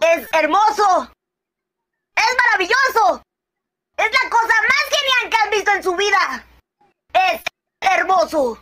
es hermoso, es maravilloso, es la cosa más genial que has visto en su vida. Es hermoso.